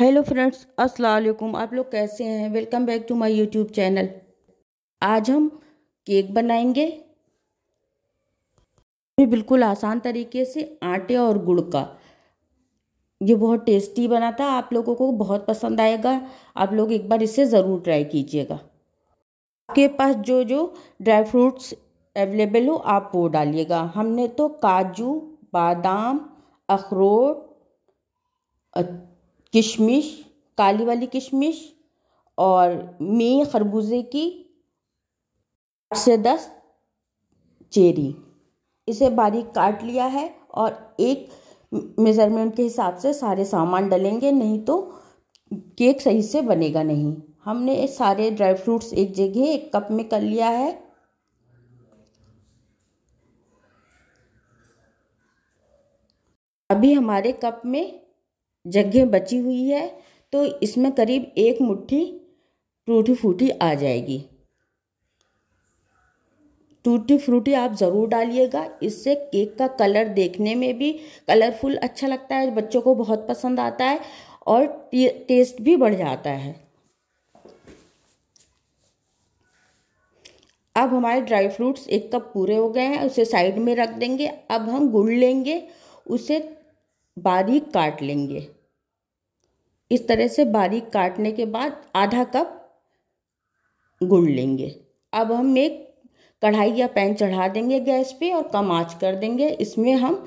hello friends अस्सलाम वालेकुम आप लोग कैसे हैं welcome back to my YouTube channel आज हम केक बनाएंगे ये बिल्कुल आसान तरीके से आटे और गुड़ का ये बहुत टेस्टी बना था आप लोगों को बहुत पसंद आएगा आप लोग एक बार इसे ज़रूर ट्राई कीजिएगा आपके पास जो जो ड्राई फ्रूट्स अवेलेबल हो आप वो डालिएगा हमने तो काजू बादाम अखरोट किशमिश काली वाली किशमिश और मी खरबूजे की आठ से दस चेरी इसे बारीक काट लिया है और एक मेज़रमेंट के हिसाब से सारे सामान डलेंगे नहीं तो केक सही से बनेगा नहीं हमने सारे ड्राई फ्रूट्स एक जगह एक कप में कर लिया है अभी हमारे कप में जगह बची हुई है तो इसमें करीब एक मुट्ठी टूटी फूटी आ जाएगी टूटी फ्रूटी आप ज़रूर डालिएगा इससे केक का कलर देखने में भी कलरफुल अच्छा लगता है बच्चों को बहुत पसंद आता है और टेस्ट भी बढ़ जाता है अब हमारे ड्राई फ्रूट्स एक कप पूरे हो गए हैं उसे साइड में रख देंगे अब हम गुड़ लेंगे उसे बारीक काट लेंगे इस तरह से बारीक काटने के बाद आधा कप गुड़ लेंगे अब हम एक कढ़ाई या पैन चढ़ा देंगे गैस पे और कम आँच कर देंगे इसमें हम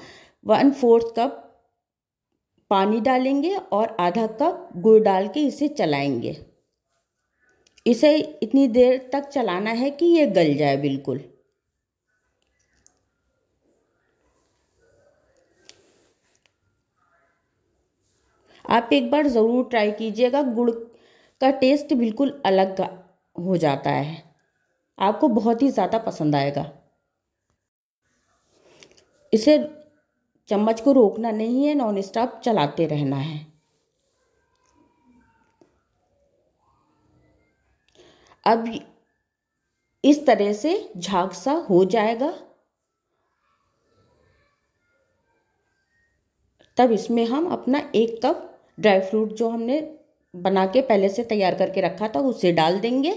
वन फोर्थ कप पानी डालेंगे और आधा कप गुड़ डाल के इसे चलाएंगे इसे इतनी देर तक चलाना है कि ये गल जाए बिल्कुल आप एक बार ज़रूर ट्राई कीजिएगा गुड़ का टेस्ट बिल्कुल अलग हो जाता है आपको बहुत ही ज़्यादा पसंद आएगा इसे चम्मच को रोकना नहीं है नॉन स्टॉप चलाते रहना है अब इस तरह से झाग सा हो जाएगा तब इसमें हम अपना एक कप ड्राई फ्रूट जो हमने बना के पहले से तैयार करके रखा था उसे डाल देंगे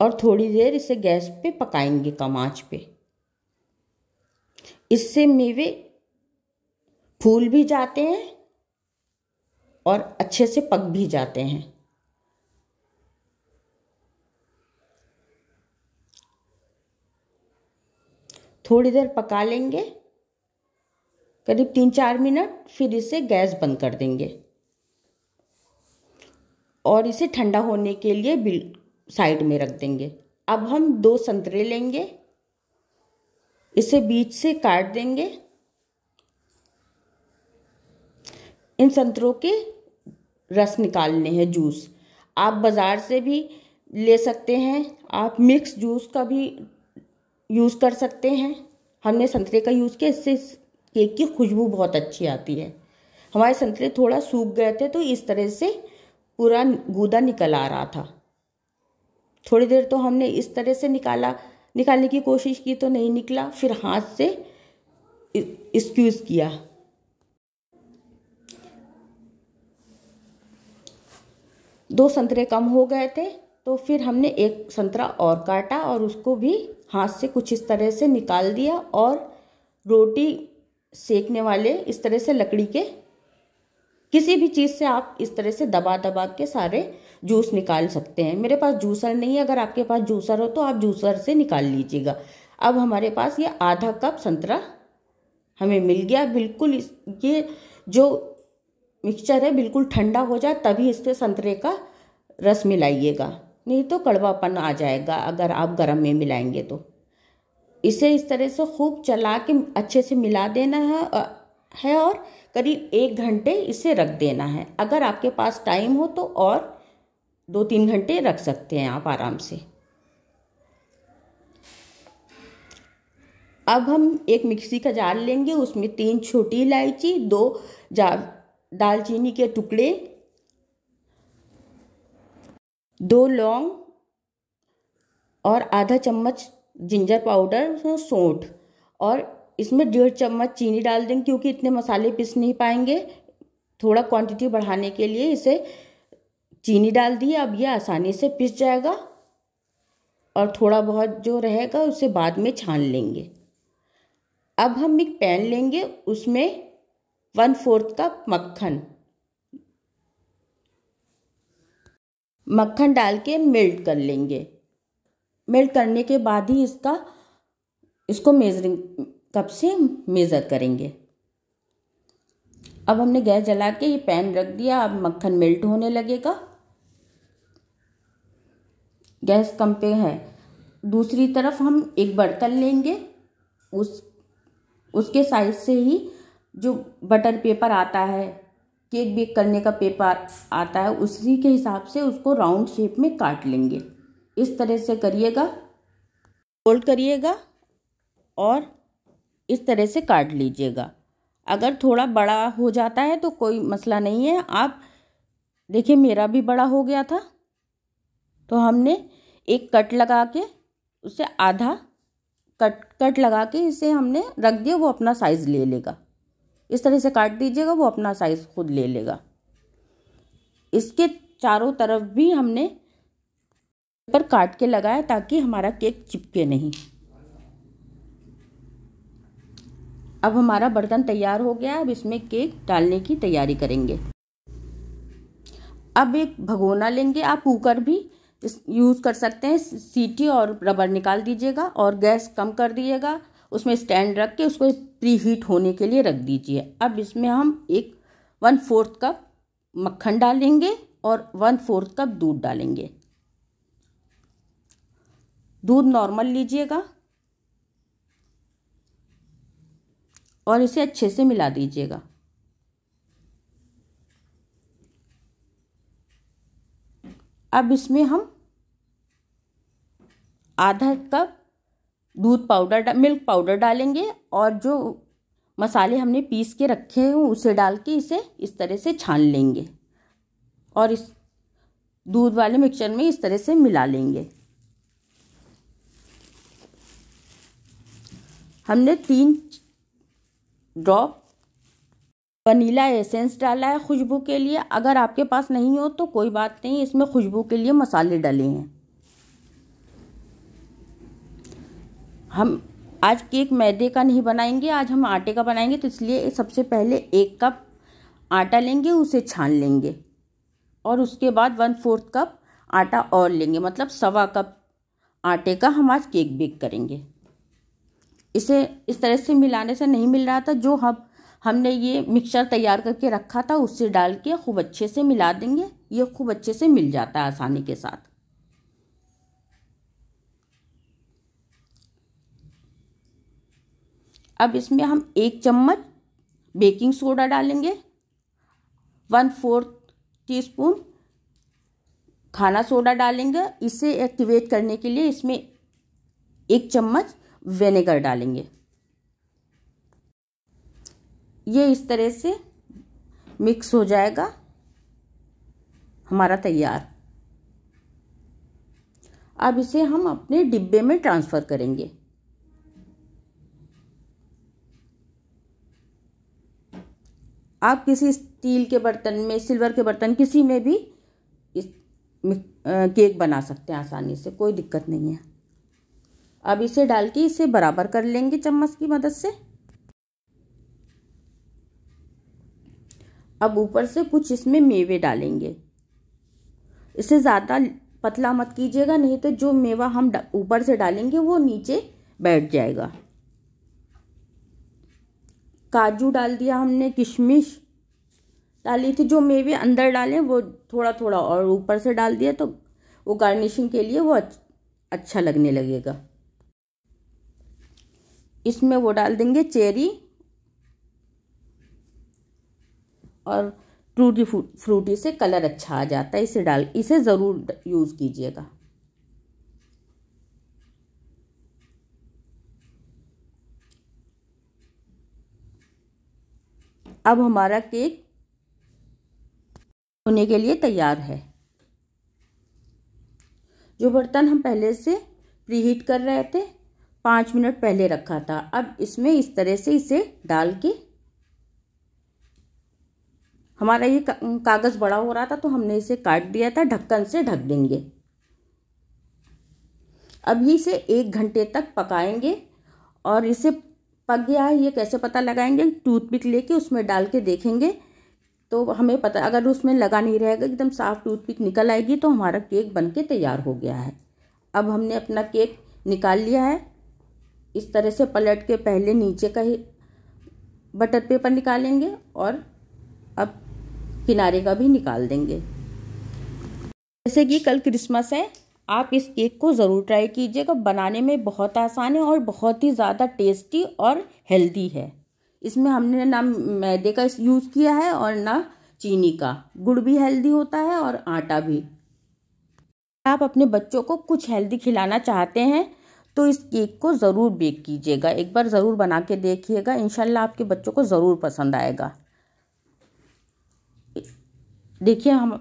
और थोड़ी देर इसे गैस पे पकाएंगे कम आँच पे इससे मेवे फूल भी जाते हैं और अच्छे से पक भी जाते हैं थोड़ी देर पका लेंगे करीब तीन चार मिनट फिर इसे गैस बंद कर देंगे और इसे ठंडा होने के लिए बिल साइड में रख देंगे अब हम दो संतरे लेंगे इसे बीच से काट देंगे इन संतरों के रस निकालने हैं जूस आप बाज़ार से भी ले सकते हैं आप मिक्स जूस का भी यूज़ कर सकते हैं हमने संतरे का यूज़ किया इससे केक की खुशबू बहुत अच्छी आती है हमारे संतरे थोड़ा सूख गए थे तो इस तरह से पूरा गूदा निकल आ रहा था थोड़ी देर तो हमने इस तरह से निकाला निकालने की कोशिश की तो नहीं निकला फिर हाथ से स्क्यूज़ किया दो संतरे कम हो गए थे तो फिर हमने एक संतरा और काटा और उसको भी हाथ से कुछ इस तरह से निकाल दिया और रोटी सेकने वाले इस तरह से लकड़ी के किसी भी चीज़ से आप इस तरह से दबा दबा के सारे जूस निकाल सकते हैं मेरे पास जूसर नहीं है अगर आपके पास जूसर हो तो आप जूसर से निकाल लीजिएगा अब हमारे पास ये आधा कप संतरा हमें मिल गया बिल्कुल इस ये जो मिक्सचर है बिल्कुल ठंडा हो जाए तभी इससे संतरे का रस मिलाइएगा नहीं तो कड़वापन आ जाएगा अगर आप गर्म में मिलाएंगे तो इसे इस तरह से खूब चला के अच्छे से मिला देना है है और करीब एक घंटे इसे रख देना है अगर आपके पास टाइम हो तो और दो तीन घंटे रख सकते हैं आप आराम से अब हम एक मिक्सी का जार लेंगे उसमें तीन छोटी इलायची दो जा दालचीनी के टुकड़े दो लौंग और आधा चम्मच जिंजर पाउडर उसमें सौंठ और इसमें डेढ़ चम्मच चीनी डाल देंगे क्योंकि इतने मसाले पिस नहीं पाएंगे थोड़ा क्वांटिटी बढ़ाने के लिए इसे चीनी डाल दी अब ये आसानी से पिस जाएगा और थोड़ा बहुत जो रहेगा उसे बाद में छान लेंगे अब हम एक पैन लेंगे उसमें वन फोर्थ कप मक्खन मक्खन डाल के मेल्ट कर लेंगे मेल्ट करने के बाद ही इसका इसको मेजरिंग कप से मेज़र करेंगे अब हमने गैस जला के ये पैन रख दिया अब मक्खन मेल्ट होने लगेगा गैस कम पे है दूसरी तरफ हम एक बर्तन लेंगे उस उसके साइज से ही जो बटर पेपर आता है केक बेक करने का पेपर आता है उसी के हिसाब से उसको राउंड शेप में काट लेंगे इस तरह से करिएगा फोल्ड करिएगा और इस तरह से काट लीजिएगा अगर थोड़ा बड़ा हो जाता है तो कोई मसला नहीं है आप देखिए मेरा भी बड़ा हो गया था तो हमने एक कट लगा के उसे आधा कट कट लगा के इसे हमने रख दिया वो अपना साइज़ ले लेगा इस तरह से काट दीजिएगा वो अपना साइज़ खुद ले लेगा इसके चारों तरफ भी हमने पर काट के लगाया ताकि हमारा केक चिपके नहीं अब हमारा बर्तन तैयार हो गया अब इसमें केक डालने की तैयारी करेंगे अब एक भगोना लेंगे आप कुकर भी यूज़ कर सकते हैं सीटी और रबर निकाल दीजिएगा और गैस कम कर दीजिएगा उसमें स्टैंड रख के उसको प्री हीट होने के लिए रख दीजिए अब इसमें हम एक वन फोर्थ कप मक्खन डालेंगे और वन फोर्थ कप दूध डालेंगे दूध नॉर्मल लीजिएगा और इसे अच्छे से मिला दीजिएगा अब इसमें हम आधा कप दूध पाउडर मिल्क पाउडर डालेंगे और जो मसाले हमने पीस के रखे हों उसे डाल के इसे इस तरह से छान लेंगे और इस दूध वाले मिक्सचर में इस तरह से मिला लेंगे हमने तीन ड्रॉप वनीला एसेंस डाला है खुशबू के लिए अगर आपके पास नहीं हो तो कोई बात नहीं इसमें खुशबू के लिए मसाले डाले हैं हम आज केक मैदे का नहीं बनाएंगे आज हम आटे का बनाएंगे तो इसलिए सबसे पहले एक कप आटा लेंगे उसे छान लेंगे और उसके बाद वन फोर्थ कप आटा और लेंगे मतलब सवा कप आटे का हम आज केक बेक करेंगे इसे इस तरह से मिलाने से नहीं मिल रहा था जो हम हमने ये मिक्सचर तैयार करके रखा था उससे डाल के खूब अच्छे से मिला देंगे ये खूब अच्छे से मिल जाता है आसानी के साथ अब इसमें हम एक चम्मच बेकिंग सोडा डालेंगे वन फोर्थ टीस्पून खाना सोडा डालेंगे इसे एक्टिवेट करने के लिए इसमें एक चम्मच वेनेगर डालेंगे ये इस तरह से मिक्स हो जाएगा हमारा तैयार अब इसे हम अपने डिब्बे में ट्रांसफ़र करेंगे आप किसी स्टील के बर्तन में सिल्वर के बर्तन किसी में भी इस केक बना सकते हैं आसानी से कोई दिक्कत नहीं है अब इसे डाल के इसे बराबर कर लेंगे चम्मच की मदद से अब ऊपर से कुछ इसमें मेवे डालेंगे इसे ज़्यादा पतला मत कीजिएगा नहीं तो जो मेवा हम ऊपर से डालेंगे वो नीचे बैठ जाएगा काजू डाल दिया हमने किशमिश डाली थी जो मेवे अंदर डालें वो थोड़ा थोड़ा और ऊपर से डाल दिया तो वो गार्निशिंग के लिए वो अच्छा लगने लगेगा इसमें वो डाल देंगे चेरी और फ्रूटी फ्रूटी से कलर अच्छा आ जाता है इसे डाल इसे ज़रूर यूज़ कीजिएगा अब हमारा केक होने के लिए तैयार है जो बर्तन हम पहले से प्रीहीट कर रहे थे पाँच मिनट पहले रखा था अब इसमें इस तरह से इसे डाल के हमारा ये कागज़ बड़ा हो रहा था तो हमने इसे काट दिया था ढक्कन से ढक देंगे ये इसे एक घंटे तक पकाएंगे और इसे पक गया है ये कैसे पता लगाएंगे टूथपिक लेके उसमें डाल के देखेंगे तो हमें पता अगर उसमें लगा नहीं रहेगा एकदम साफ टूथपिक निकल आएगी तो हमारा केक बन के तैयार हो गया है अब हमने अपना केक निकाल लिया है इस तरह से पलट के पहले नीचे का ही बटर पेपर निकालेंगे और अब किनारे का भी निकाल देंगे जैसे कि कल क्रिसमस है आप इस केक को ज़रूर ट्राई कीजिएगा बनाने में बहुत आसान है और बहुत ही ज़्यादा टेस्टी और हेल्दी है इसमें हमने ना मैदे का यूज़ किया है और ना चीनी का गुड़ भी हेल्दी होता है और आटा भी आप अपने बच्चों को कुछ हेल्दी खिलाना चाहते हैं तो इस केक को ज़रूर बेक कीजिएगा एक बार ज़रूर बना के देखिएगा इन आपके बच्चों को ज़रूर पसंद आएगा देखिए हम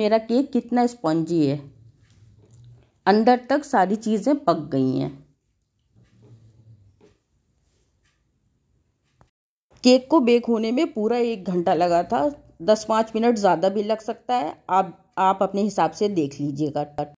मेरा केक कितना स्पॉन्जी है अंदर तक सारी चीज़ें पक गई हैं केक को बेक होने में पूरा एक घंटा लगा था दस पाँच मिनट ज़्यादा भी लग सकता है आप आप अपने हिसाब से देख लीजिएगा